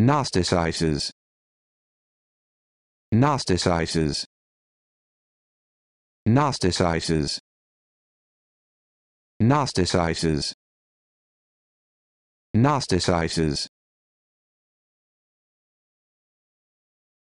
Gnosticizes. Gnosticizes. Gnosticizes. Gnosticizes. Gnosticizes.